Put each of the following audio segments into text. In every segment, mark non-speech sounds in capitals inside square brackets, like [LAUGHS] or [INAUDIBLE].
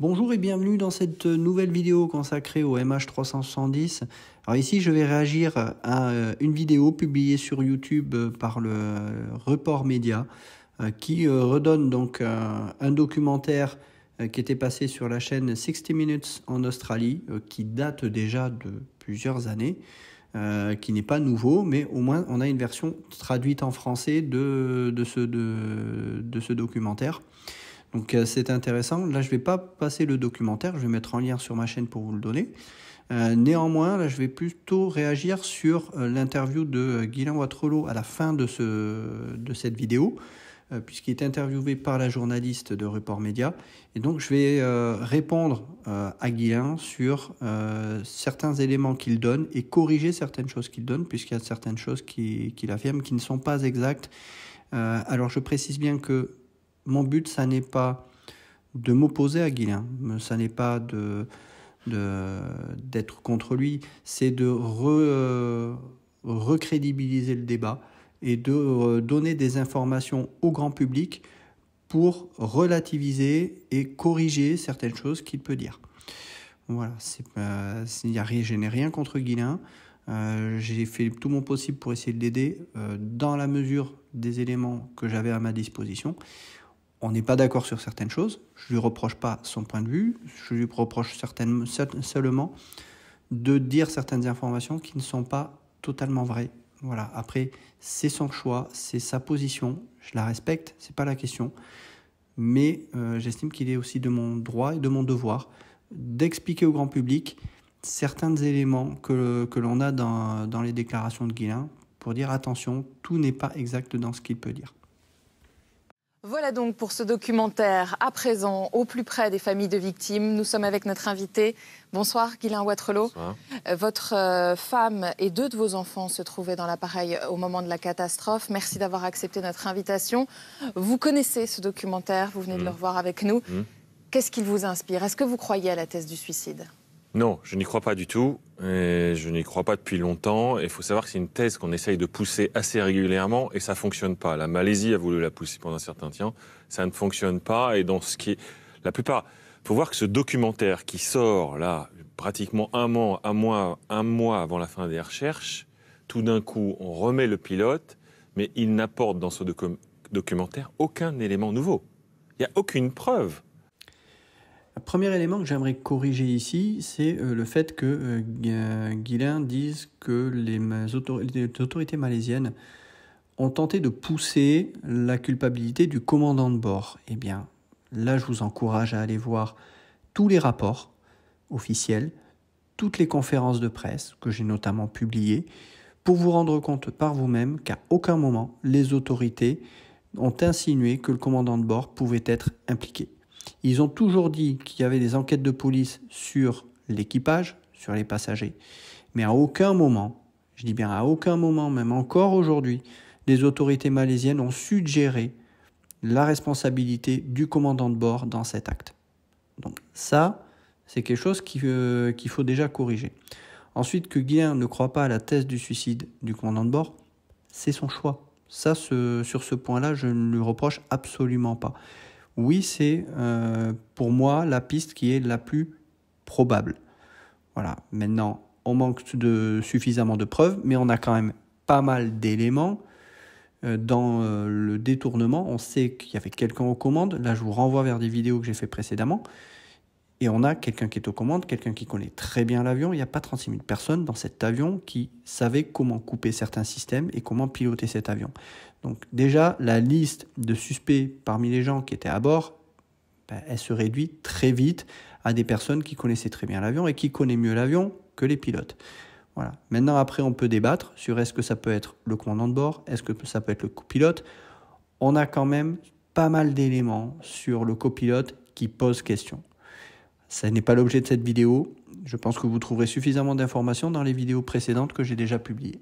Bonjour et bienvenue dans cette euh, nouvelle vidéo consacrée au MH370. Alors ici je vais réagir à euh, une vidéo publiée sur YouTube euh, par le Report Média qui redonne donc un documentaire qui était passé sur la chaîne 60 Minutes en Australie qui date déjà de plusieurs années. qui n'est pas nouveau, mais au moins on a une version traduite en français de, de ce documentaire. Donc euh, c'est intéressant. Là, je ne vais pas passer le documentaire, je vais mettre en lien sur ma chaîne pour vous le donner. Euh, néanmoins, là, je vais plutôt réagir sur euh, l'interview de Guylain à la fin de, cette vidéo, puisqu'il est interviewé par la journaliste de Report Média. Et donc, je vais répondre à Guylain sur certains éléments qu'il donne et corriger certaines choses qu'il donne, puisqu'il y a certaines choses qu'il affirme qui ne sont pas exactes. alors, je précise bien que mon but, ça n'est pas de m'opposer à Guylain, ça n'est pas de d'être contre lui, c'est de euh, recrédibiliser le débat et de euh, donner des informations au grand public pour relativiser et corriger certaines choses qu'il peut dire. Voilà, y a, je n'ai rien contre Guilin. Euh, j'ai fait tout mon possible pour essayer de l'aider dans la mesure des éléments que j'avais à ma disposition on n'est pas d'accord sur certaines choses. Je lui reproche pas son point de vue. Je lui reproche certaines, seulement de dire certaines informations qui ne sont pas totalement vraies. Voilà. Après, c'est son choix, c'est sa position. Je la respecte, c'est pas la question. Mais euh, j'estime qu'il est aussi de mon droit et de mon devoir d'expliquer au grand public certains éléments que, l'on a dans, dans les déclarations de Guillain pour dire attention, tout n'est pas exact dans ce qu'il peut dire. Voilà donc pour ce documentaire à présent au plus près des familles de victimes. Nous sommes avec notre invité. Bonsoir Guylain Watrelot. Euh, votre euh, femme et deux de vos enfants se trouvaient dans l'appareil euh, au moment de la catastrophe. Merci d'avoir accepté notre invitation. Vous connaissez ce documentaire, vous venez de mm. le revoir avec nous. Mm. Qu'est-ce qu'il vous inspire Est-ce que vous croyez à la thèse du suicide non, je n'y crois pas du tout. je n'y crois pas depuis longtemps. Il faut savoir que c'est une thèse qu'on essaye de pousser assez régulièrement et ça ne fonctionne pas. La Malaisie a voulu la pousser pendant un certain temps. Ça ne fonctionne pas. Et dans ce qui est. La plupart. Il faut voir que ce documentaire qui sort là, pratiquement un mois, un mois, avant la fin des recherches, tout d'un coup, on remet le pilote, mais il n'apporte dans ce documentaire aucun élément nouveau. Il n'y a aucune preuve le premier élément que j'aimerais corriger ici, c'est euh, le fait que euh, euh, Guilin dise que les, autorités malaisiennes ont tenté de pousser la culpabilité du commandant de bord. Eh bien, là, je vous encourage à aller voir tous les rapports officiels, toutes les conférences de presse que j'ai notamment publiées, pour vous rendre compte par vous-même qu'à aucun moment les autorités ont insinué que le commandant de bord pouvait être impliqué. Ils ont toujours dit qu'il y avait des enquêtes de police sur l'équipage, sur les passagers. Mais à aucun moment, je dis bien à aucun moment, même encore aujourd'hui, les autorités malaisiennes ont suggéré la responsabilité du commandant de bord dans cet acte. Donc ça, c'est quelque chose euh, qu'il faut déjà corriger. Ensuite, que Guillain ne croit pas à la thèse du suicide du commandant de bord, c'est son choix. Ça, sur ce point-là, je ne lui reproche absolument pas. Oui, c'est euh, pour moi la piste qui est la plus probable. Voilà, maintenant, on manque de suffisamment de preuves, mais on a quand même pas mal d'éléments. Euh, dans euh, le détournement, on sait qu'il y avait quelqu'un aux commandes. Là, je vous renvoie vers des vidéos que j'ai fait précédemment. Et on a quelqu'un qui est aux commandes, quelqu'un qui connaît très bien l'avion. Il n'y a pas 36 000 personnes dans cet avion qui savaient comment couper certains systèmes et comment piloter cet avion. Donc déjà, la liste de suspects parmi les gens qui étaient à bord, ben, elle se réduit très vite à des personnes qui connaissaient très bien l'avion et qui connaissaient mieux l'avion que les pilotes. Voilà. Maintenant, après, on peut débattre sur est-ce que ça peut être le commandant de bord, est-ce que ça peut être le copilote. On a quand même pas mal d'éléments sur le copilote qui posent question. Ça n'est pas l'objet de cette vidéo. Je pense que vous trouverez suffisamment d'informations dans les vidéos précédentes que j'ai déjà publiées.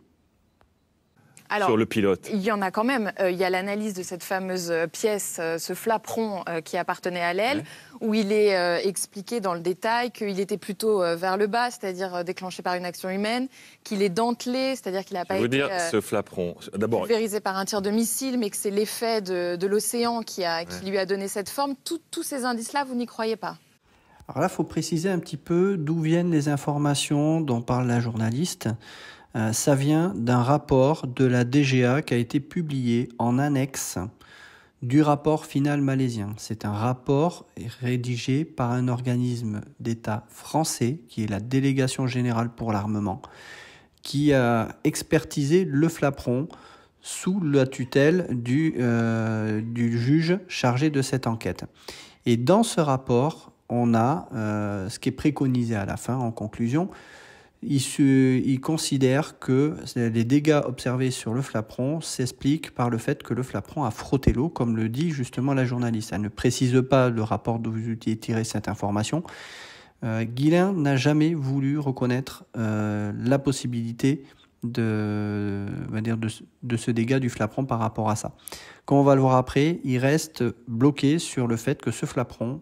Alors, sur le pilote Il y en a quand même. Euh, il y a l'analyse de cette fameuse euh, pièce, euh, ce flaperon qui appartenait à l'aile, où il est expliqué dans le détail qu'il était plutôt vers le bas, c'est-à-dire déclenché par une action humaine, qu'il est dentelé, c'est-à-dire qu'il n'a pas Je dire, ce flapron, d'abord. Pulvérisé par un tir de missile, mais que c'est l'effet de, l'océan qui, lui a donné cette forme. tous ces indices-là, vous n'y croyez pas alors là, il faut préciser un petit peu d'où viennent les informations dont parle la journaliste. Euh, ça vient d'un rapport de la DGA qui a été publié en annexe du rapport final malaisien. C'est un rapport rédigé par un organisme d'État français qui est la Délégation générale pour l'armement, qui a expertisé le flapron sous la tutelle euh, du juge chargé de cette enquête. Et dans ce rapport, on a euh, ce qui est préconisé à la fin en conclusion. Il, il considère que les dégâts observés sur le flaperon s'expliquent par le fait que le flaperon a frotté l'eau, comme le dit justement la journaliste. Elle ne précise pas le rapport d'où vous tiré cette information. Euh, n'a jamais voulu reconnaître euh, la possibilité de, dire de, ce dégât du flaperon par rapport à ça. Comme on va le voir après, il reste bloqué sur le fait que ce flaperon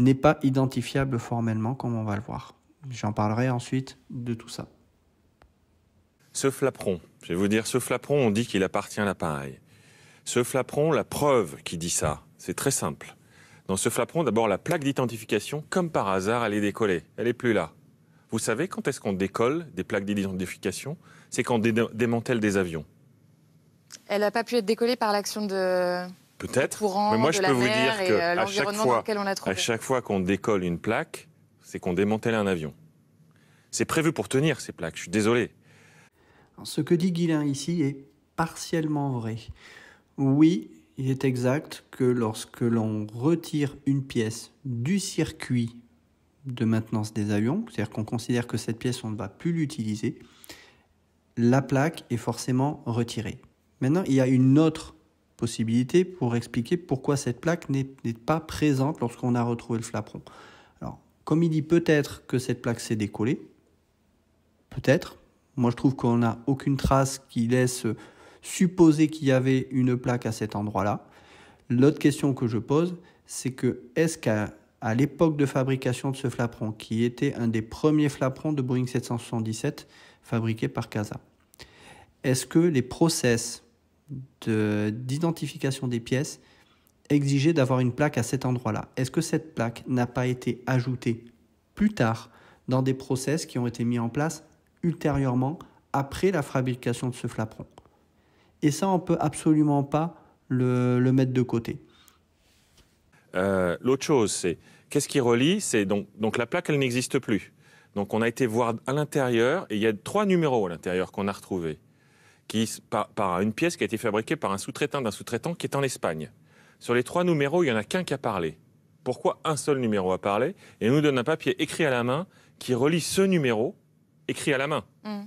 n'est pas identifiable formellement, comme on va le voir. J'en parlerai ensuite de tout ça. Ce flaperon, je vais vous dire, ce flaperon, on dit qu'il appartient à l'appareil. Ce flaperon, la preuve qui dit ça, c'est très simple. Dans ce flaperon, d'abord, la plaque d'identification, comme par hasard, elle est décollée. Elle n'est plus là. Vous savez quand est-ce qu'on décolle des plaques d'identification C'est quand on démantèle des avions. Elle n'a pas pu être décollée par l'action de... Peut-être. Mais moi, je peux vous dire qu'à euh, chaque fois, à chaque fois qu'on décolle une plaque, c'est qu'on démantèle un avion. C'est prévu pour tenir ces plaques. Je suis désolé. Ce que dit Guilin ici est partiellement vrai. Oui, il est exact que lorsque l'on retire une pièce du circuit de maintenance des avions, c'est-à-dire qu'on considère que cette pièce, on ne va plus l'utiliser, la plaque est forcément retirée. Maintenant, il y a une autre possibilité pour expliquer pourquoi cette plaque n'est pas présente lorsqu'on a retrouvé le flaperon. Alors, comme il dit peut-être que cette plaque s'est décollée, peut-être. Moi, je trouve qu'on n'a aucune trace qui laisse supposer qu'il y avait une plaque à cet endroit-là. L'autre question que je pose, c'est que est-ce qu'à l'époque de fabrication de ce flaperon, qui était un des premiers flaperons de Boeing 777 fabriqué par CASA. Est-ce que les process d'identification des pièces exigeait d'avoir une plaque à cet endroit-là. Est-ce que cette plaque n'a pas été ajoutée plus tard dans des process qui ont été mis en place ultérieurement après la fabrication de ce flaperon Et ça, on peut absolument pas le, mettre de côté. Euh, l'autre chose, c'est qu'est-ce qui relie C'est donc, donc la plaque, elle n'existe plus. Donc on a été voir à l'intérieur et il y a trois numéros à l'intérieur qu'on a retrouvés qui, par, une pièce qui a été fabriquée par un sous-traitant d'un sous-traitant qui est en Espagne. Sur les trois numéros, il n'y en a qu'un qui a parlé. Pourquoi un seul numéro a parlé Et on nous donne un papier écrit à la main qui relie ce numéro écrit à la main mm.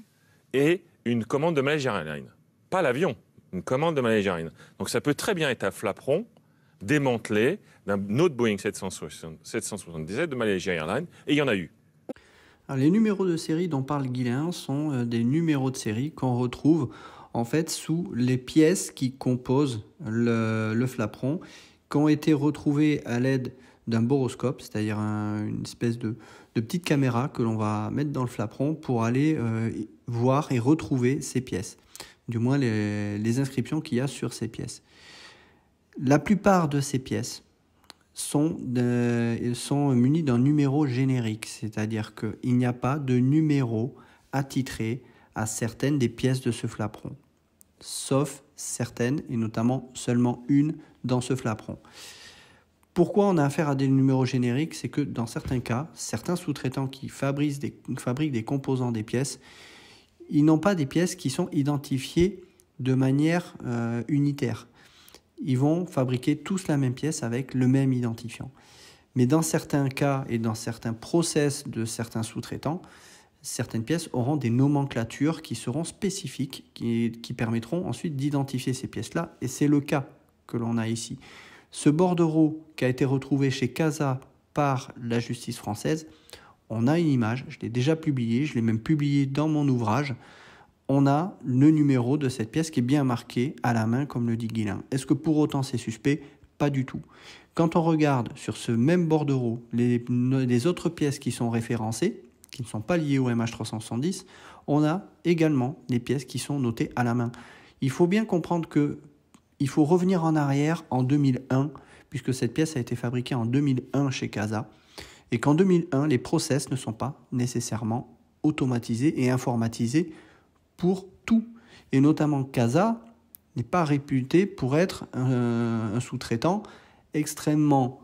et une commande de Malaysia Airlines. Pas l'avion, une commande de Malaysia Airlines. Donc ça peut très bien être un flaperon démantelé d'un autre Boeing 777 de Malaysia Airlines, et il y en a eu. Ah, les numéros de série dont parle Guillain sont euh, des numéros de série qu'on retrouve en fait sous les pièces qui composent le, flaperon, qui ont été retrouvées à l'aide d'un boroscope, c'est-à-dire une espèce de, petite caméra que l'on va mettre dans le flaperon pour aller euh, voir et retrouver ces pièces, du moins les inscriptions qu'il y a sur ces pièces. La plupart de ces pièces sont, sont munis d'un numéro générique, c'est-à-dire qu'il n'y a pas de numéro attitré à certaines des pièces de ce flaperon, sauf certaines, et notamment seulement une dans ce flaperon. Pourquoi on a affaire à des numéros génériques C'est que dans certains cas, certains sous-traitants qui fabriquent des, composants des pièces, ils n'ont pas des pièces qui sont identifiées de manière euh, unitaire ils vont fabriquer tous la même pièce avec le même identifiant. Mais dans certains cas et dans certains process de certains sous-traitants, certaines pièces auront des nomenclatures qui seront spécifiques, qui, permettront ensuite d'identifier ces pièces-là, et c'est le cas que l'on a ici. Ce bordereau qui a été retrouvé chez Casa par la justice française, on a une image, je l'ai déjà publiée, je l'ai même publiée dans mon ouvrage, on a le numéro de cette pièce qui est bien marqué à la main, comme le dit Guillain. Est-ce que pour autant c'est suspect Pas du tout. Quand on regarde sur ce même bordereau les, autres pièces qui sont référencées, qui ne sont pas liées au MH370, on a également les pièces qui sont notées à la main. Il faut bien comprendre que il faut revenir en arrière en 2001, puisque cette pièce a été fabriquée en 2001 chez Casa, et qu'en 2001, les process ne sont pas nécessairement automatisés et informatisés pour tout. Et notamment Casa n'est pas réputé pour être un, sous-traitant extrêmement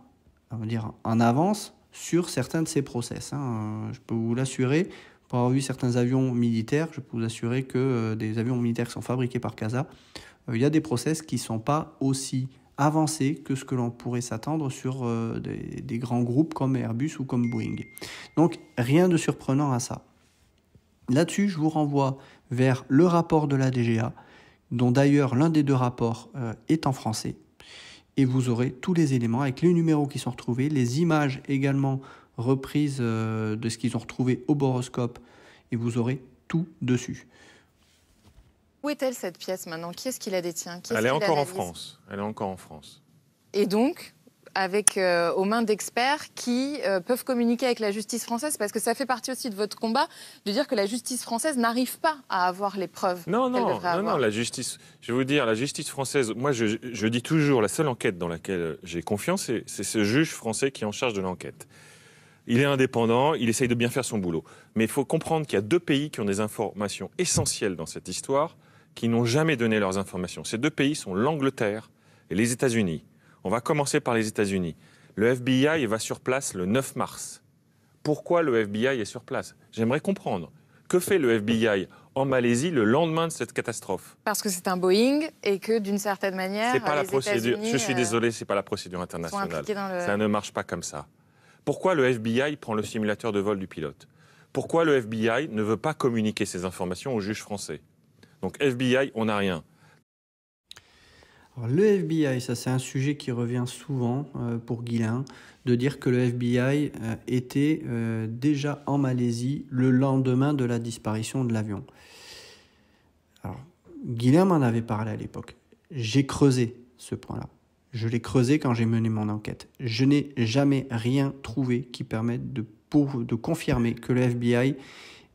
on dire, en avance sur certains de ses process. Hein. Je peux vous l'assurer, pour avoir vu certains avions militaires, je peux vous assurer que euh, des avions militaires qui sont fabriqués par CASA, euh, il y a des process qui ne sont pas aussi avancés que ce que l'on pourrait s'attendre sur euh, des, grands groupes comme Airbus ou comme Boeing. Donc rien de surprenant à ça. Là-dessus, je vous renvoie vers le rapport de la DGA, dont d'ailleurs l'un des deux rapports euh, est en français. Et vous aurez tous les éléments avec les numéros qui sont retrouvés, les images également reprises euh, de ce qu'ils ont retrouvé au boroscope, et vous aurez tout dessus. Où est-elle cette pièce maintenant Qui est-ce qui la détient Elle est, encore en France. Elle est encore en France. Et donc, avec, euh, aux mains d'experts qui euh, peuvent communiquer avec la justice française Parce que ça fait partie aussi de votre combat de dire que la justice française n'arrive pas à avoir les preuves. Non, non, non, la justice, je vais vous dire, la justice française, moi je, je dis toujours, la seule enquête dans laquelle j'ai confiance, c'est ce juge français qui est en charge de l'enquête. Il est indépendant, il essaye de bien faire son boulot. Mais il faut comprendre qu'il y a deux pays qui ont des informations essentielles dans cette histoire, qui n'ont jamais donné leurs informations. Ces deux pays sont l'Angleterre et les États-Unis. On va commencer par les États-Unis. Le FBI va sur place le 9 mars. Pourquoi le FBI est sur place J'aimerais comprendre. Que fait le FBI en Malaisie le lendemain de cette catastrophe Parce que c'est un Boeing et que d'une certaine manière. C'est pas la procédure. Je suis désolé, euh, c'est pas la procédure internationale. Ça ne marche pas comme ça. Pourquoi le FBI prend le simulateur de vol du pilote Pourquoi le FBI ne veut pas communiquer ces informations aux juges français Donc FBI, on n'a rien le FBI, ça c'est un sujet qui revient souvent euh, pour Guillain, de dire que le FBI euh, était euh, déjà en Malaisie le lendemain de la disparition de l'avion. Alors, Guillain m'en avait parlé à l'époque. J'ai creusé ce point-là. Je l'ai creusé quand j'ai mené mon enquête. Je n'ai jamais rien trouvé qui permette de confirmer que le FBI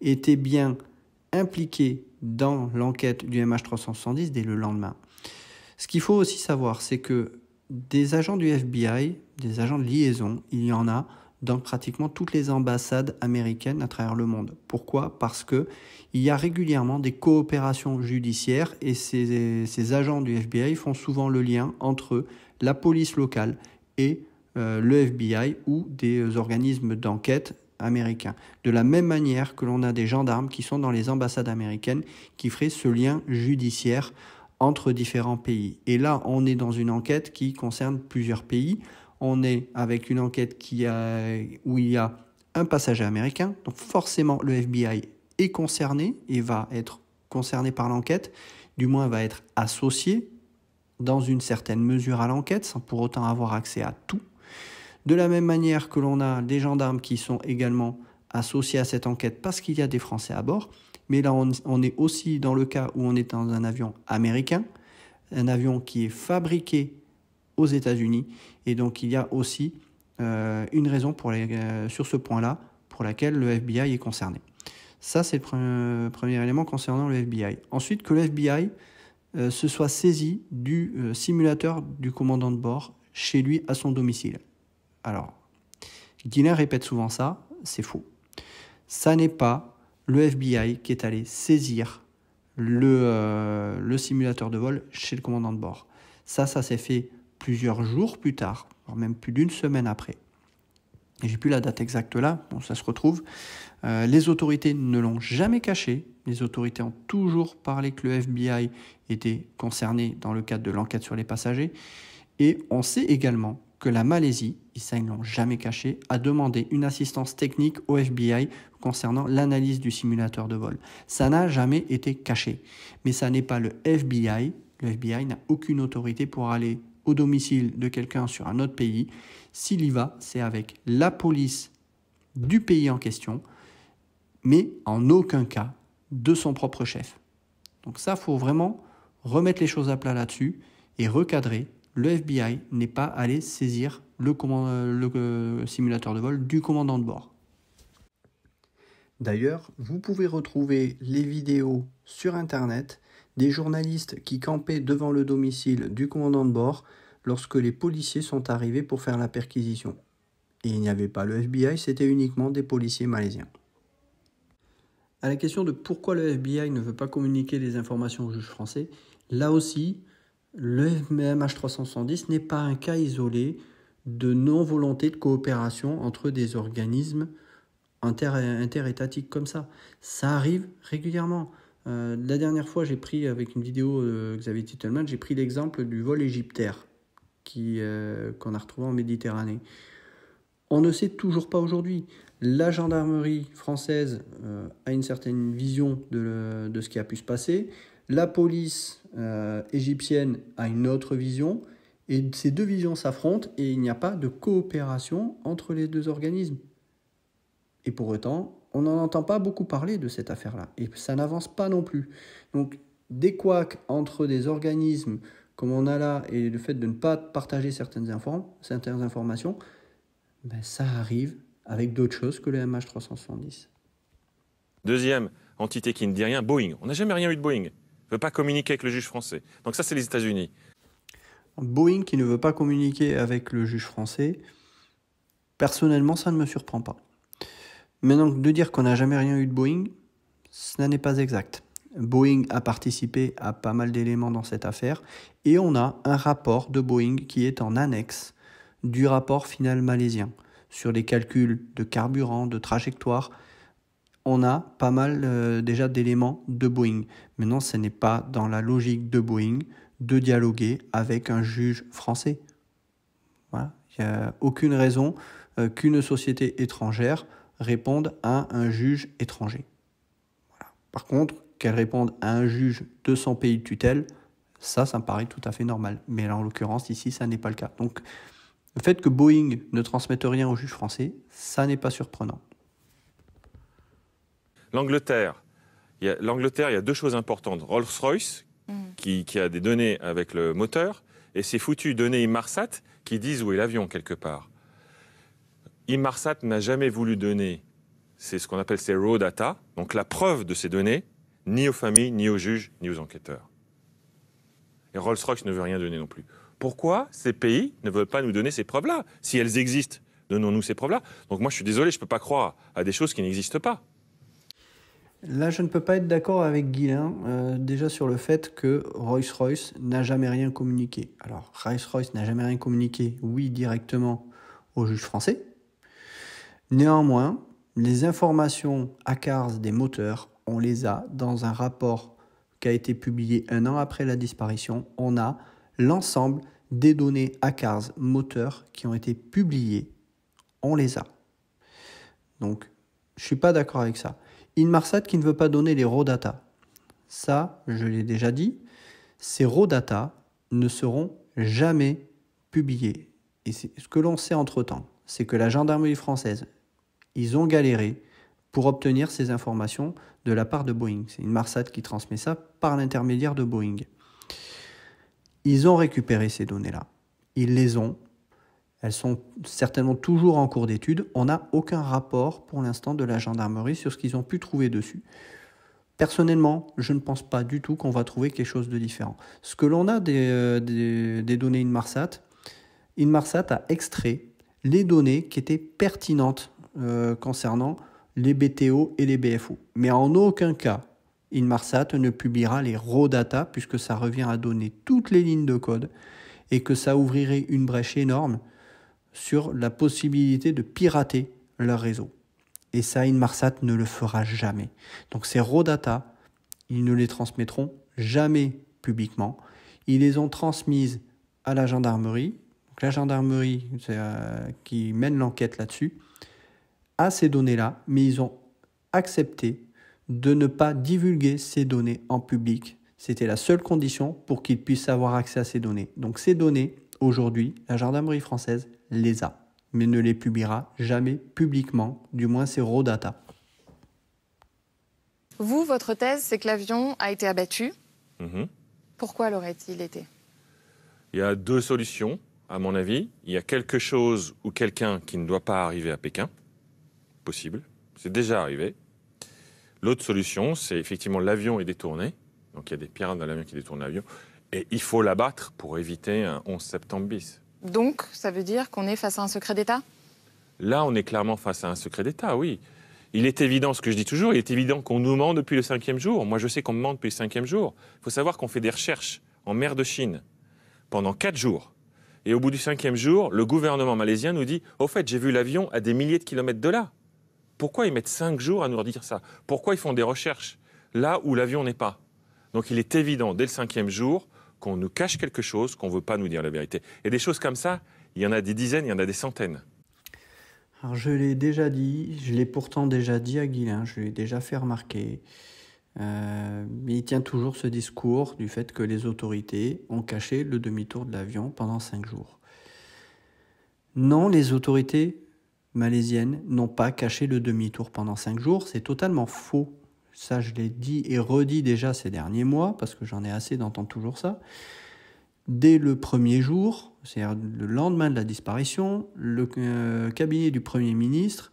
était bien impliqué dans l'enquête du MH370 dès le lendemain. Ce qu'il faut aussi savoir, c'est que des agents du FBI, des agents de liaison, il y en a dans pratiquement toutes les ambassades américaines à travers le monde. Pourquoi Parce qu'il y a régulièrement des coopérations judiciaires et ces, agents du FBI font souvent le lien entre la police locale et euh, le FBI ou des organismes d'enquête américains. De la même manière que l'on a des gendarmes qui sont dans les ambassades américaines qui feraient ce lien judiciaire entre différents pays. Et là, on est dans une enquête qui concerne plusieurs pays. On est avec une enquête qui a, où il y a un passager américain, donc forcément le FBI est concerné et va être concerné par l'enquête, du moins va être associé dans une certaine mesure à l'enquête, sans pour autant avoir accès à tout. De la même manière que l'on a des gendarmes qui sont également associés à cette enquête parce qu'il y a des Français à bord, mais là, on, est aussi dans le cas où on est dans un avion américain, un avion qui est fabriqué aux États-Unis. Et donc, il y a aussi euh, une raison pour les, euh, sur ce point-là pour laquelle le FBI est concerné. Ça, c'est le premier, élément concernant le FBI. Ensuite, que le FBI euh, se soit saisi du simulateur du commandant de bord chez lui à son domicile. Alors, Guillain répète souvent ça, c'est faux. Ça n'est pas le FBI qui est allé saisir euh, le, simulateur de vol chez le commandant de bord. Ça, ça s'est fait plusieurs jours plus tard, même plus d'une semaine après. J'ai plus la date exacte là, bon, ça se retrouve. Euh, les autorités ne l'ont jamais caché. Les autorités ont toujours parlé que le FBI était concerné dans le cadre de l'enquête sur les passagers. Et on sait également la Malaisie, ils ne l'ont jamais caché, a demandé une assistance technique au FBI concernant l'analyse du simulateur de vol. Ça n'a jamais été caché. Mais ça n'est pas le FBI. Le FBI n'a aucune autorité pour aller au domicile de quelqu'un sur un autre pays. S'il y va, c'est avec la police du pays en question, mais en aucun cas de son propre chef. Donc ça, faut vraiment remettre les choses à plat là-dessus et recadrer le FBI n'est pas allé saisir le, euh, euh, simulateur de vol du commandant de bord. D'ailleurs, vous pouvez retrouver les vidéos sur Internet des journalistes qui campaient devant le domicile du commandant de bord lorsque les policiers sont arrivés pour faire la perquisition. Et il n'y avait pas le FBI, c'était uniquement des policiers malaisiens. À la question de pourquoi le FBI ne veut pas communiquer les informations au juge français, là aussi, le MH370 n'est pas un cas isolé de non-volonté de coopération entre des organismes inter étatiques comme ça. Ça arrive régulièrement. Euh, la dernière fois, j'ai pris, avec une vidéo de euh, Xavier Titelman, j'ai pris l'exemple du vol égyptaire euh, qu'on a retrouvé en Méditerranée. On ne sait toujours pas aujourd'hui. La gendarmerie française a une certaine vision de, de ce qui a pu se passer. La police euh, égyptienne a une autre vision, et ces deux visions s'affrontent et il n'y a pas de coopération entre les deux organismes. Et pour autant, on n'en entend pas beaucoup parler de cette affaire-là, et ça n'avance pas non plus. Donc des couacs entre des organismes comme on a là et le fait de ne pas partager certaines, certaines informations, ben ça arrive avec d'autres choses que le MH370. Deuxième entité qui ne dit rien, Boeing. On n'a jamais rien eu de Boeing ne veut pas communiquer avec le juge français. Donc ça, c'est les États-Unis. Boeing qui ne veut pas communiquer avec le juge français, personnellement, ça ne me surprend pas. Mais donc, de dire qu'on n'a jamais rien eu de Boeing, ce n'est pas exact. Boeing a participé à pas mal d'éléments dans cette affaire et on a un rapport de Boeing qui est en annexe du rapport final malaisien sur les calculs de carburant, de trajectoire, on a pas mal euh, déjà d'éléments de Boeing. Maintenant, ce n'est pas dans la logique de Boeing de dialoguer avec un juge français. Il n'y a aucune raison euh, qu'une société étrangère réponde à un juge étranger. Par contre, qu'elle réponde à un juge de son pays de tutelle, ça, ça me paraît tout à fait normal. Mais là, en l'occurrence, ici, ça n'est pas le cas. Donc, le fait que Boeing ne transmette rien au juge français, ça n'est pas surprenant. L'Angleterre, l'Angleterre, il y a deux choses importantes. Rolls-Royce, mm. qui, a des données avec le moteur, et ces foutues données immarsat qui disent où est l'avion quelque part. immarsat n'a jamais voulu donner, c'est ce qu'on appelle ces raw data, donc la preuve de ces données, ni aux familles, ni aux juges, ni aux enquêteurs. Et Rolls-Royce ne veut rien donner non plus. Pourquoi ces pays ne veulent pas nous donner ces preuves-là Si elles existent, donnons-nous ces preuves-là. Donc moi, je suis désolé, je ne peux pas croire à des choses qui n'existent pas. Là, je ne peux pas être d'accord avec Guylain, euh, déjà sur le fait que Rolls-Royce n'a jamais rien communiqué. Alors, Rolls-Royce n'a jamais rien communiqué, oui, directement au juge français. Néanmoins, les informations à des moteurs, on les a dans un rapport qui a été publié un an après la disparition. On a l'ensemble des données à moteurs qui ont été publiées. On les a. Donc, je ne suis pas d'accord avec ça. Inmarsat qui ne veut pas donner les raw data. Ça, je l'ai déjà dit, ces raw data ne seront jamais publiés. Et ce que l'on sait entre-temps, c'est que la gendarmerie française, ils ont galéré pour obtenir ces informations de la part de Boeing. C'est une Inmarsat qui transmet ça par l'intermédiaire de Boeing. Ils ont récupéré ces données-là. Ils les ont elles sont certainement toujours en cours d'étude. On n'a aucun rapport pour l'instant de la gendarmerie sur ce qu'ils ont pu trouver dessus. Personnellement, je ne pense pas du tout qu'on va trouver quelque chose de différent. Ce que l'on a des, euh, données Inmarsat, Inmarsat a extrait les données qui étaient pertinentes euh, concernant les BTO et les BFO. Mais en aucun cas, Inmarsat ne publiera les raw data puisque ça revient à donner toutes les lignes de code et que ça ouvrirait une brèche énorme sur la possibilité de pirater leur réseau. Et ça, Inmarsat ne le fera jamais. Donc ces raw data, ils ne les transmettront jamais publiquement. Ils les ont transmises à la gendarmerie, la gendarmerie euh, qui mène l'enquête là-dessus, à ces données-là, mais ils ont accepté de ne pas divulguer ces données en public c'était la seule condition pour qu'il puisse avoir accès à ces données. Donc ces données, aujourd'hui, la gendarmerie française les a, mais ne les publiera jamais publiquement, du moins ces raw data. Vous, votre thèse, c'est que l'avion a été abattu. Mhm. Pourquoi l'aurait-il été Il y a deux solutions, à mon avis. Il y a quelque chose ou quelqu'un qui ne doit pas arriver à Pékin. Possible. C'est déjà arrivé. L'autre solution, c'est effectivement l'avion est détourné donc il y a des pirates dans l'avion qui détournent l'avion. Et il faut l'abattre pour éviter un 11 septembre bis. Donc ça veut dire qu'on est face à un secret d'État Là, on est clairement face à un secret d'État, oui. Il est évident, ce que je dis toujours, il est évident qu'on nous ment depuis le cinquième jour. Moi, je sais qu'on me ment depuis le cinquième jour. Il faut savoir qu'on fait des recherches en mer de Chine pendant quatre jours. Et au bout du cinquième jour, le gouvernement malaisien nous dit Au fait, j'ai vu l'avion à des milliers de kilomètres de là. Pourquoi ils mettent cinq jours à nous redire ça Pourquoi ils font des recherches là où l'avion n'est pas donc il est évident, dès le cinquième jour, qu'on nous cache quelque chose, qu'on ne veut pas nous dire la vérité. Et des choses comme ça, il y en a des dizaines, il y en a des centaines. Alors je l'ai déjà dit, je l'ai pourtant déjà dit à Guilin, je l'ai déjà fait remarquer. Euh, il tient toujours ce discours du fait que les autorités ont caché le demi-tour de l'avion pendant cinq jours. Non, les autorités malaisiennes n'ont pas caché le demi-tour pendant cinq jours, c'est totalement faux ça je l'ai dit et redit déjà ces derniers mois, parce que j'en ai assez d'entendre toujours ça, dès le premier jour, c'est-à-dire le lendemain de la disparition, le euh, cabinet du Premier ministre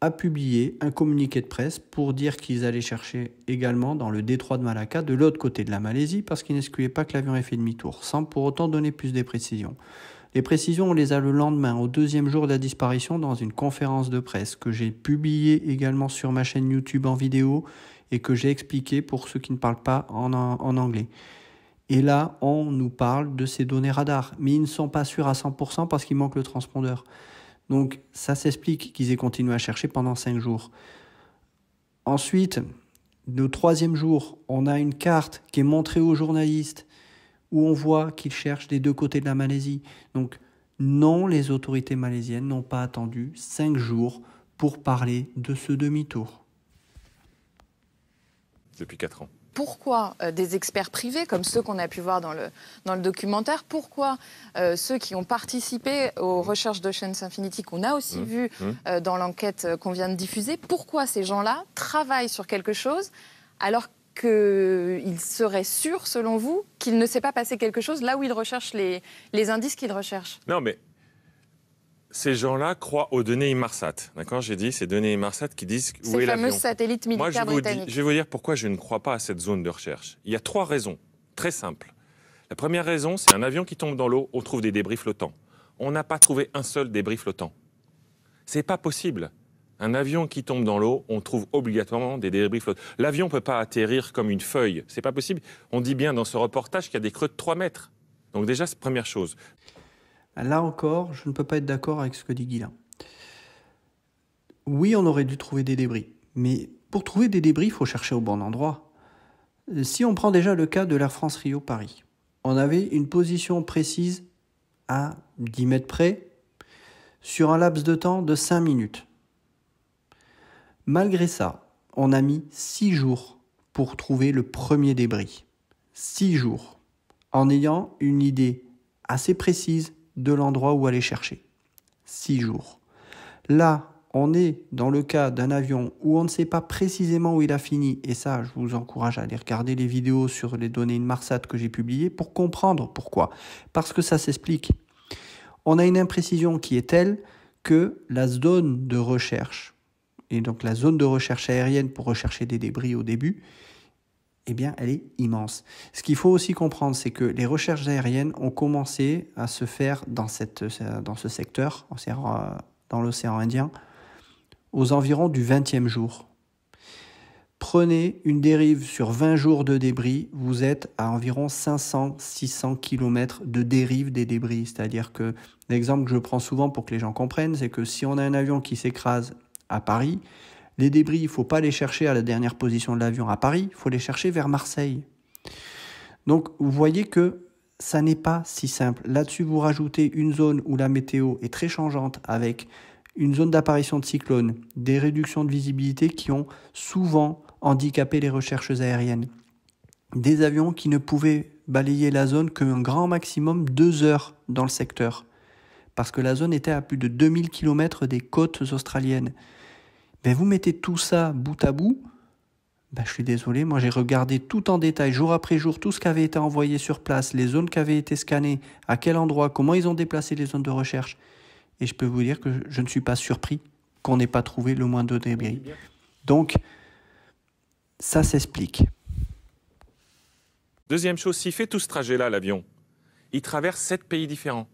a publié un communiqué de presse pour dire qu'ils allaient chercher également dans le détroit de Malacca, de l'autre côté de la Malaisie, parce qu'ils n'excluaient pas que l'avion ait fait demi-tour, sans pour autant donner plus de précisions. Les précisions, on les a le lendemain, au deuxième jour de la disparition, dans une conférence de presse que j'ai publiée également sur ma chaîne YouTube en vidéo et que j'ai expliqué pour ceux qui ne parlent pas en, anglais. Et là, on nous parle de ces données radar, mais ils ne sont pas sûrs à 100% parce qu'il manque le transpondeur. Donc ça s'explique qu'ils aient continué à chercher pendant cinq jours. Ensuite, le troisième jour, on a une carte qui est montrée aux journalistes où on voit qu'ils cherchent des deux côtés de la Malaisie. Donc non, les autorités malaisiennes n'ont pas attendu cinq jours pour parler de ce demi-tour. Depuis quatre ans pourquoi euh, des experts privés, comme ceux qu'on a pu voir dans le, dans le documentaire, pourquoi euh, ceux qui ont participé aux recherches de d'Oceans Infinity, qu'on a aussi mmh. vu mmh. Euh, dans l'enquête qu'on vient de diffuser, pourquoi ces gens-là travaillent sur quelque chose alors qu'il serait sûr, selon vous, qu'il ne s'est pas passé quelque chose là où il recherche les, indices qu'il recherche Non, mais ces gens-là croient aux données IMARSAT. D'accord J'ai dit ces données IMARSAT qui disent où est l'avion. Ces fameux satellites militaires je je vais vous dire pourquoi je ne crois pas à cette zone de recherche. Il y a trois raisons, très simples. La première raison, c'est un avion qui tombe dans l'eau, on trouve des débris flottants. On n'a pas trouvé un seul débris flottant. C'est pas possible. Un avion qui tombe dans l'eau, on trouve obligatoirement des débris flottants. L'avion ne peut pas atterrir comme une feuille, c'est pas possible. On dit bien dans ce reportage qu'il y a des creux de 3 mètres. Donc déjà, c'est première chose. Là encore, je ne peux pas être d'accord avec ce que dit Guilain. Oui, on aurait dû trouver des débris, mais pour trouver des débris, il faut chercher au bon endroit. Si on prend déjà le cas de l'Air France Rio-Paris, on avait une position précise à 10 mètres près sur un laps de temps de 5 minutes. Malgré ça, on a mis 6 jours pour trouver le premier débris. 6 jours, en ayant une idée assez précise de l'endroit où aller chercher. 6 jours. Là, on est dans le cas d'un avion où on ne sait pas précisément où il a fini, et ça, je vous encourage à aller regarder les vidéos sur les données de Marsat que j'ai publiées pour comprendre pourquoi. Parce que ça s'explique. On a une imprécision qui est telle que la zone de recherche et donc la zone de recherche aérienne pour rechercher des débris au début, eh bien, elle est immense. Ce qu'il faut aussi comprendre, c'est que les recherches aériennes ont commencé à se faire dans, cette, dans ce secteur, dans l'océan Indien, aux environs du 20e jour. Prenez une dérive sur 20 jours de débris, vous êtes à environ 500-600 km de dérive des débris. C'est-à-dire que l'exemple que je prends souvent pour que les gens comprennent, c'est que si on a un avion qui s'écrase à Paris. Les débris, il ne faut pas les chercher à la dernière position de l'avion à Paris, il faut les chercher vers Marseille. Donc vous voyez que ça n'est pas si simple. Là-dessus, vous rajoutez une zone où la météo est très changeante avec une zone d'apparition de cyclones, des réductions de visibilité qui ont souvent handicapé les recherches aériennes. Des avions qui ne pouvaient balayer la zone qu'un grand maximum deux heures dans le secteur, parce que la zone était à plus de 2000 km des côtes australiennes. Ben, vous mettez tout ça bout à bout, ben, je suis désolé, moi j'ai regardé tout en détail, jour après jour, tout ce qui avait été envoyé sur place, les zones qui avaient été scannées, à quel endroit, comment ils ont déplacé les zones de recherche. Et je peux vous dire que je ne suis pas surpris qu'on n'ait pas trouvé le moindre débris. Donc, ça s'explique. Deuxième chose, s'il fait tout ce trajet-là, l'avion, il traverse sept pays différents.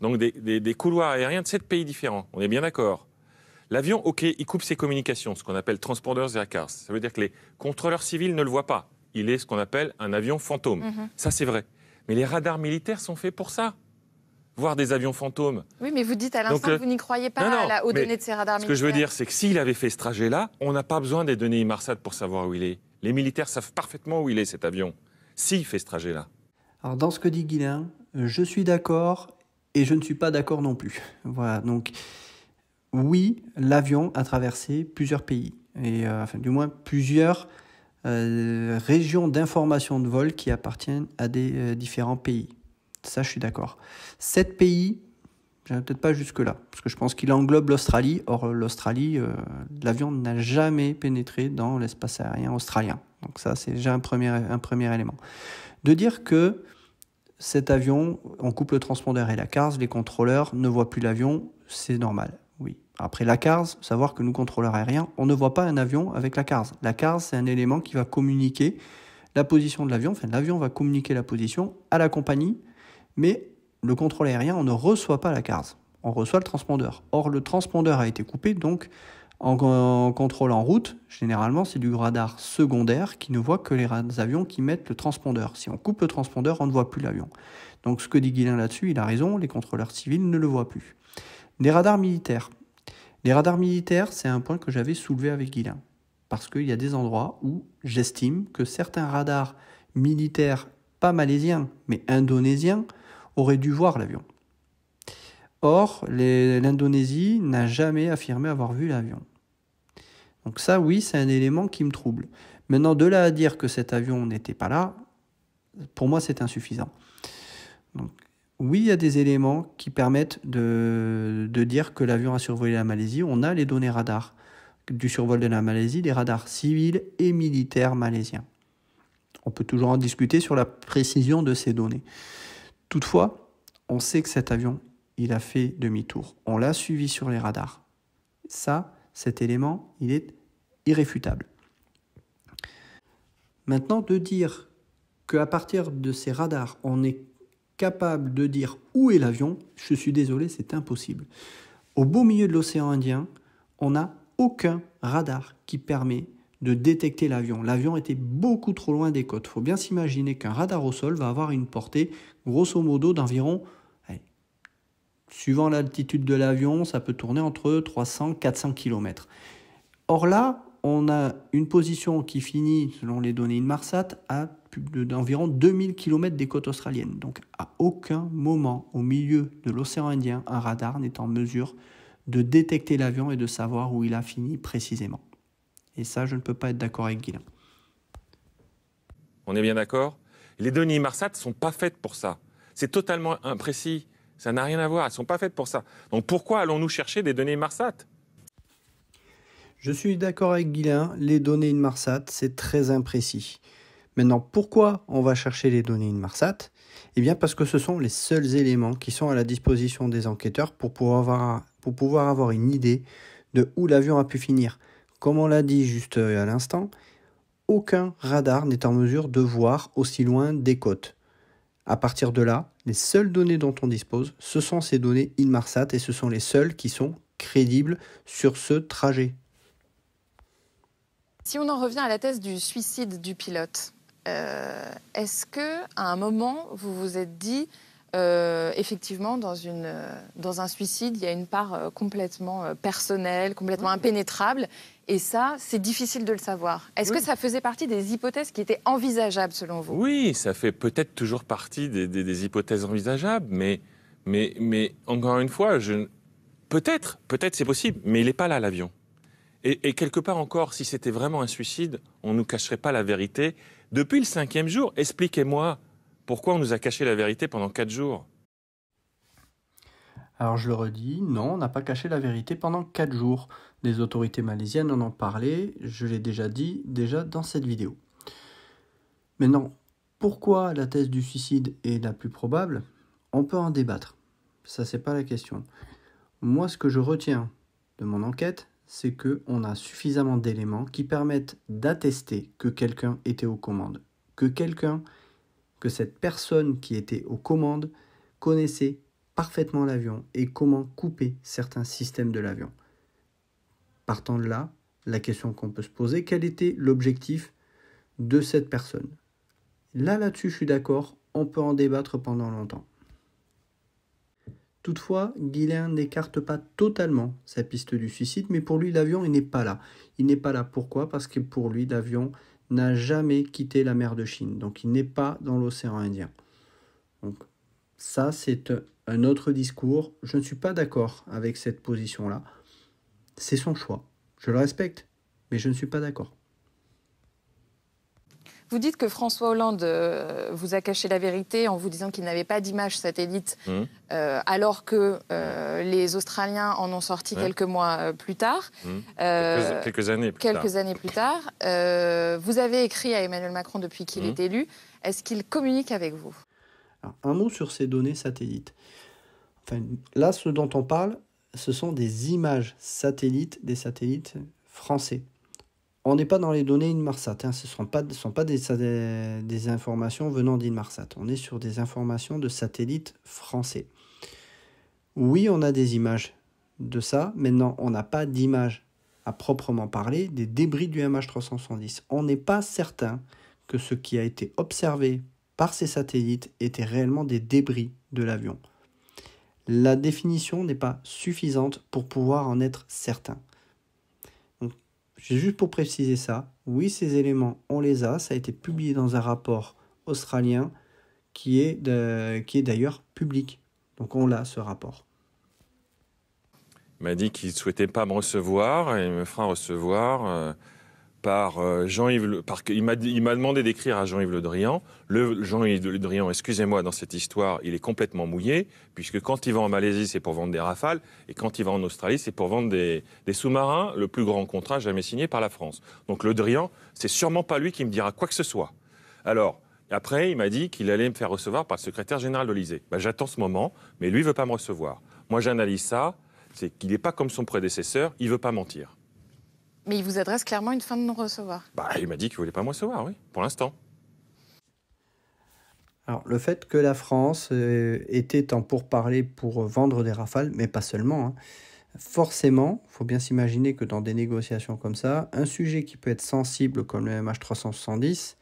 Donc des, des, des couloirs aériens de sept pays différents. On est bien d'accord. L'avion, ok, il coupe ses communications, ce qu'on appelle transponders cars Ça veut dire que les contrôleurs civils ne le voient pas. Il est ce qu'on appelle un avion fantôme. Mhm. Ça, c'est vrai. Mais les radars militaires sont faits pour ça. Voir des avions fantômes. Oui, mais vous dites à l'instant euh, que vous n'y croyez pas aux données de ces radars militaires. Ce que je veux dire, c'est que s'il avait fait ce trajet-là, on n'a pas besoin des données IMARSAT pour savoir où il est. Les militaires savent parfaitement où il est, cet avion, s'il fait ce trajet-là. Alors, dans ce que dit Guilain, je suis d'accord et je ne suis pas d'accord non plus. [LAUGHS] Voilà, donc oui, l'avion a traversé plusieurs pays, et euh, enfin, du moins plusieurs euh, régions d'information de vol qui appartiennent à des euh, différents pays. Ça, je suis d'accord. Sept pays, je peut-être pas jusque-là, parce que je pense qu'il englobe l'Australie. Or, l'Australie, l'avion n'a jamais pénétré dans l'espace aérien australien. Donc ça, c'est déjà un premier, un premier élément. De dire que cet avion, on coupe le transpondeur et la carte, les contrôleurs ne voient plus l'avion, c'est normal oui. Après la CARS, savoir que nous, contrôleurs aériens, on ne voit pas un avion avec la CARS. La CARS, c'est un élément qui va communiquer la position de l'avion, enfin l'avion va communiquer la position à la compagnie, mais le contrôle aérien, on ne reçoit pas la CARS, on reçoit le transpondeur. Or, le transpondeur a été coupé, donc en, contrôle en route, généralement, c'est du radar secondaire qui ne voit que les avions qui mettent le transpondeur. Si on coupe le transpondeur, on ne voit plus l'avion. Donc ce que dit Guillain là-dessus, il a raison, les contrôleurs civils ne le voient plus. Les radars militaires. Les radars militaires, c'est un point que j'avais soulevé avec Guilain. Parce qu'il y a des endroits où j'estime que certains radars militaires, pas malaisiens, mais indonésiens, auraient dû voir l'avion. Or, l'Indonésie n'a jamais affirmé avoir vu l'avion. Donc ça, oui, c'est un élément qui me trouble. Maintenant, de là à dire que cet avion n'était pas là, pour moi, c'est insuffisant. Donc, oui, il y a des éléments qui permettent de, dire que l'avion a survolé la Malaisie. On a les données radars du survol de la Malaisie, des radars civils et militaires malaisiens. On peut toujours en discuter sur la précision de ces données. Toutefois, on sait que cet avion, il a fait demi-tour. On l'a suivi sur les radars. Ça, cet élément, il est irréfutable. Maintenant, de dire qu'à partir de ces radars, on est capable de dire où est l'avion, je suis désolé, c'est impossible. Au beau milieu de l'océan Indien, on n'a aucun radar qui permet de détecter l'avion. L'avion était beaucoup trop loin des côtes. Il faut bien s'imaginer qu'un radar au sol va avoir une portée grosso modo d'environ, suivant l'altitude de l'avion, ça peut tourner entre 300 400 km. Or là, on a une position qui finit, selon les données de Marsat, à d'environ 2000 km des côtes australiennes. Donc à aucun moment au milieu de l'océan Indien, un radar n'est en mesure de détecter l'avion et de savoir où il a fini précisément. Et ça, je ne peux pas être d'accord avec Guillaume. On est bien d'accord Les données Marsat ne sont pas faites pour ça. C'est totalement imprécis. Ça n'a rien à voir. Elles ne sont pas faites pour ça. Donc pourquoi allons-nous chercher des données Marsat je suis d'accord avec Guylain, les données Inmarsat, c'est très imprécis. Maintenant, pourquoi on va chercher les données Inmarsat Eh bien parce que ce sont les seuls éléments qui sont à la disposition des enquêteurs pour pouvoir avoir, pour pouvoir avoir une idée de où l'avion a pu finir. Comme on l'a dit juste euh, à l'instant, aucun radar n'est en mesure de voir aussi loin des côtes. À partir de là, les seules données dont on dispose, ce sont ces données Inmarsat et ce sont les seules qui sont crédibles sur ce trajet. Si on en revient à la thèse du suicide du pilote, euh, est-ce que à un moment vous vous êtes dit euh, effectivement dans, une, euh, dans un suicide il y a une part complètement personnelle, complètement impénétrable et ça c'est difficile de le savoir. Est-ce que ça faisait partie des hypothèses qui étaient envisageables selon vous Oui, ça fait peut-être toujours partie des, des, hypothèses envisageables, mais mais mais encore une fois, je peut-être peut-être c'est possible, mais il n'est pas là l'avion. Et, quelque part encore, si c'était vraiment un suicide, on ne nous cacherait pas la vérité. Depuis le cinquième jour, expliquez-moi pourquoi on nous a caché la vérité pendant quatre jours. Alors je le redis, non, on n'a pas caché la vérité pendant quatre jours. Des autorités malaisiennes en ont parlé, je l'ai déjà dit, déjà dans cette vidéo. Maintenant, pourquoi la thèse du suicide est la plus probable On peut en débattre. Ça, c'est pas la question. Moi, ce que je retiens de mon enquête, c'est que on a suffisamment d'éléments qui permettent d'attester que quelqu'un était aux commandes, que quelqu'un, que cette personne qui était aux commandes connaissait parfaitement l'avion et comment couper certains systèmes de l'avion. Partant de là, la question qu'on peut se poser, quel était l'objectif de cette personne Là, là-dessus, je suis d'accord, on peut en débattre pendant longtemps. Toutefois, Guillain n'écarte pas totalement sa piste du suicide, mais pour lui, l'avion, il n'est pas là. Il n'est pas là. Pourquoi Parce que pour lui, l'avion n'a jamais quitté la mer de Chine. Donc, il n'est pas dans l'océan Indien. Donc, ça, c'est un autre discours. Je ne suis pas d'accord avec cette position-là. C'est son choix. Je le respecte, mais je ne suis pas d'accord. Vous dites que François Hollande euh, vous a caché la vérité en vous disant qu'il n'avait pas d'image satellite, mmh. euh, alors que euh, les Australiens en ont sorti mmh. quelques mois plus tard. Mmh. quelques, années plus quelques tard. années plus tard. vous avez écrit à Emmanuel Macron depuis qu'il est élu. Est-ce qu'il communique avec vous Un mot sur ces données satellites. là, ce dont on parle, ce sont des images satellites des satellites français on n'est pas dans les données Inmarsat. Hein. Ce ne sont pas, sont des, informations venant d'Inmarsat. On est sur des informations de satellites français. Oui, on a des images de ça. Maintenant, on n'a pas d'images à proprement parler des débris du MH370. On n'est pas certain que ce qui a été observé par ces satellites était réellement des débris de l'avion. La définition n'est pas suffisante pour pouvoir en être certain juste pour préciser ça. Oui, ces éléments, on les a. Ça a été publié dans un rapport australien qui est d'ailleurs public. Donc on l'a, ce rapport Il m'a dit qu'il ne souhaitait pas me recevoir et il me fera recevoir. Euh, par euh, Jean-Yves, il m'a, demandé d'écrire à Jean-Yves Le Drian. Le, Jean-Yves Le Drian, excusez-moi, dans cette histoire, il est complètement mouillé, puisque quand il va en Malaisie, c'est pour vendre des rafales, et quand il va en Australie, c'est pour vendre des, sous-marins, le plus grand contrat jamais signé par la France. Donc Le Drian, c'est sûrement pas lui qui me dira quoi que ce soit. Alors, après, il m'a dit qu'il allait me faire recevoir par le secrétaire général de l'Élysée. Bah, j'attends ce moment, mais lui ne veut pas me recevoir. Moi, j'analyse ça, c'est qu'il n'est pas comme son prédécesseur, il ne veut pas mentir. Mais il vous adresse clairement une fin de non-recevoir. Bah, il m'a dit qu'il ne voulait pas me recevoir, oui, pour l'instant. Alors, le fait que la France euh, était en pourparlers pour vendre des rafales, mais pas seulement, hein. forcément, il faut bien s'imaginer que dans des négociations comme ça, un sujet qui peut être sensible comme le MH370,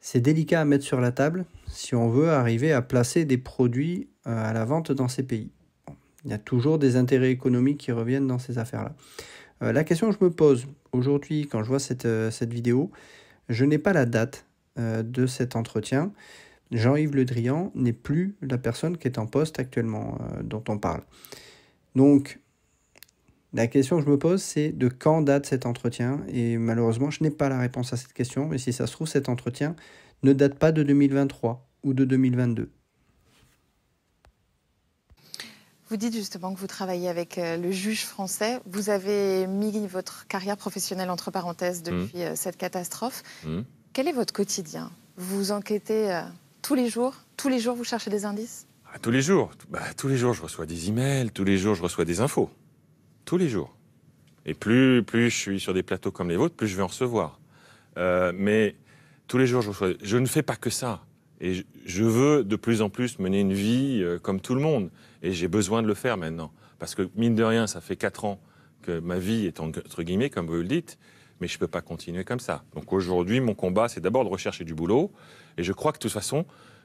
c'est délicat à mettre sur la table si on veut arriver à placer des produits euh, à la vente dans ces pays. il y a toujours des intérêts économiques qui reviennent dans ces affaires-là. Euh, la question que je me pose aujourd'hui quand je vois cette, euh, cette vidéo, je n'ai pas la date euh, de cet entretien. Jean-Yves Le Drian n'est plus la personne qui est en poste actuellement dont on parle. Donc, la question que je me pose, c'est de quand date cet entretien Et malheureusement, je n'ai pas la réponse à cette question, mais si ça se trouve, cet entretien ne date pas de 2023 ou de 2022. Vous dites justement que vous travaillez avec euh, le juge français. Vous avez mis votre carrière professionnelle entre parenthèses mmh. depuis euh, cette catastrophe. Mmh. Quel est votre quotidien Vous enquêtez euh, tous les jours Tous les jours, vous cherchez des indices ah, Tous les jours. Bah, tous les jours, je reçois des emails. Tous les jours, je reçois des infos. Tous les jours. Et plus, plus je suis sur des plateaux comme les vôtres, plus je vais en recevoir. mais tous les jours, je Je ne fais pas que ça. Et je veux de plus en plus mener une vie euh, comme tout le monde. Et j'ai besoin de le faire maintenant. Parce que, mine de rien, ça fait 4 ans que ma vie est entre guillemets, comme vous le dites, mais je ne peux pas continuer comme ça. Donc aujourd'hui, mon combat, c'est d'abord de rechercher du boulot. Et je crois que, de toute façon,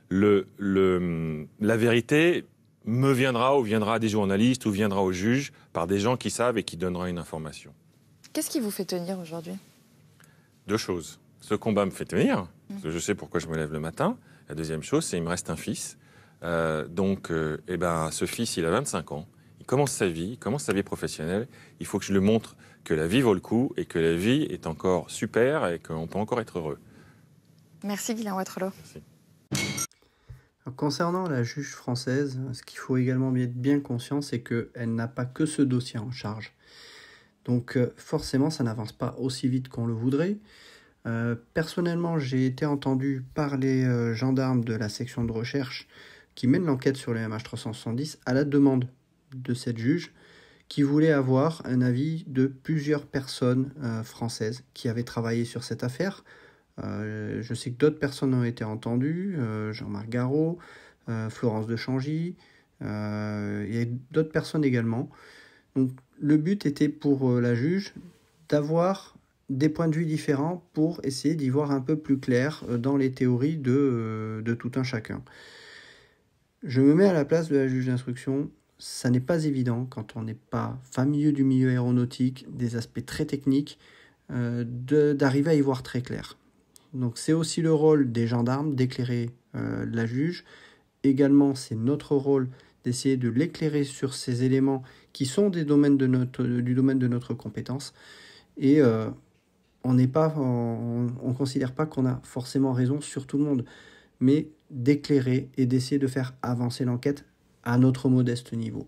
la vérité me viendra ou viendra à des journalistes ou viendra au juge par des gens qui savent et qui donneront une information. Qu'est-ce qui vous fait tenir aujourd'hui Deux choses. Ce combat me fait tenir, parce mmh. que je sais pourquoi je me lève le matin, la deuxième chose, c'est il me reste un fils. Euh, donc, euh, eh ben, ce fils, il a 25 ans. Il commence sa vie, il commence sa vie professionnelle. Il faut que je lui montre que la vie vaut le coup et que la vie est encore super et qu'on peut encore être heureux. Merci Guilain Watrelot. Concernant la juge française, ce qu'il faut également être bien conscient, c'est qu'elle n'a pas que ce dossier en charge. Donc euh, forcément, ça n'avance pas aussi vite qu'on le voudrait. Euh, personnellement, j'ai été entendu par les euh, gendarmes de la section de recherche qui mène l'enquête sur le MH370 à la demande de cette juge qui voulait avoir un avis de plusieurs personnes euh, françaises qui avaient travaillé sur cette affaire. je sais que d'autres personnes ont été entendues, Jean-Marc Garraud, Florence de Changy, et d'autres personnes également. Donc le but était pour la juge d'avoir des points de vue différents pour essayer d'y voir un peu plus clair euh, dans les théories de, euh, de, tout un chacun. Je me mets à la place de la juge d'instruction. Ça n'est pas évident quand on n'est pas familier du milieu aéronautique, des aspects très techniques, euh, d'arriver à y voir très clair. Donc c'est aussi le rôle des gendarmes d'éclairer la juge. Également, c'est notre rôle d'essayer de l'éclairer sur ces éléments qui sont des domaines de notre, du domaine de notre compétence. Et on n'est pas, on, considère pas qu'on a forcément raison sur tout le monde, mais d'éclairer et d'essayer de faire avancer l'enquête à notre modeste niveau.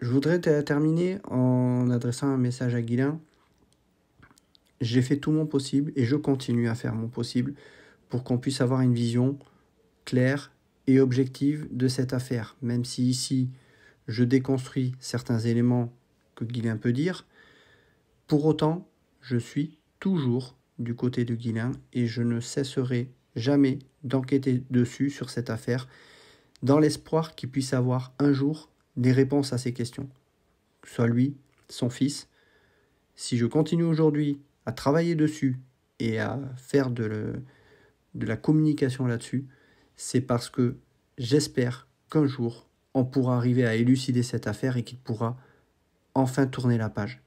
Je voudrais terminer en adressant un message à Guilin. J'ai fait tout mon possible et je continue à faire mon possible pour qu'on puisse avoir une vision claire et objective de cette affaire, même si ici je déconstruis certains éléments que Guilin peut dire. Pour autant, je suis toujours du côté de Guilin et je ne cesserai jamais d'enquêter dessus sur cette affaire dans l'espoir qu'il puisse avoir un jour des réponses à ces questions. Que ce soit lui, son fils. Si je continue aujourd'hui à travailler dessus et à faire de la communication là-dessus, c'est parce que j'espère qu'un jour on pourra arriver à élucider cette affaire et qu'il pourra enfin tourner la page.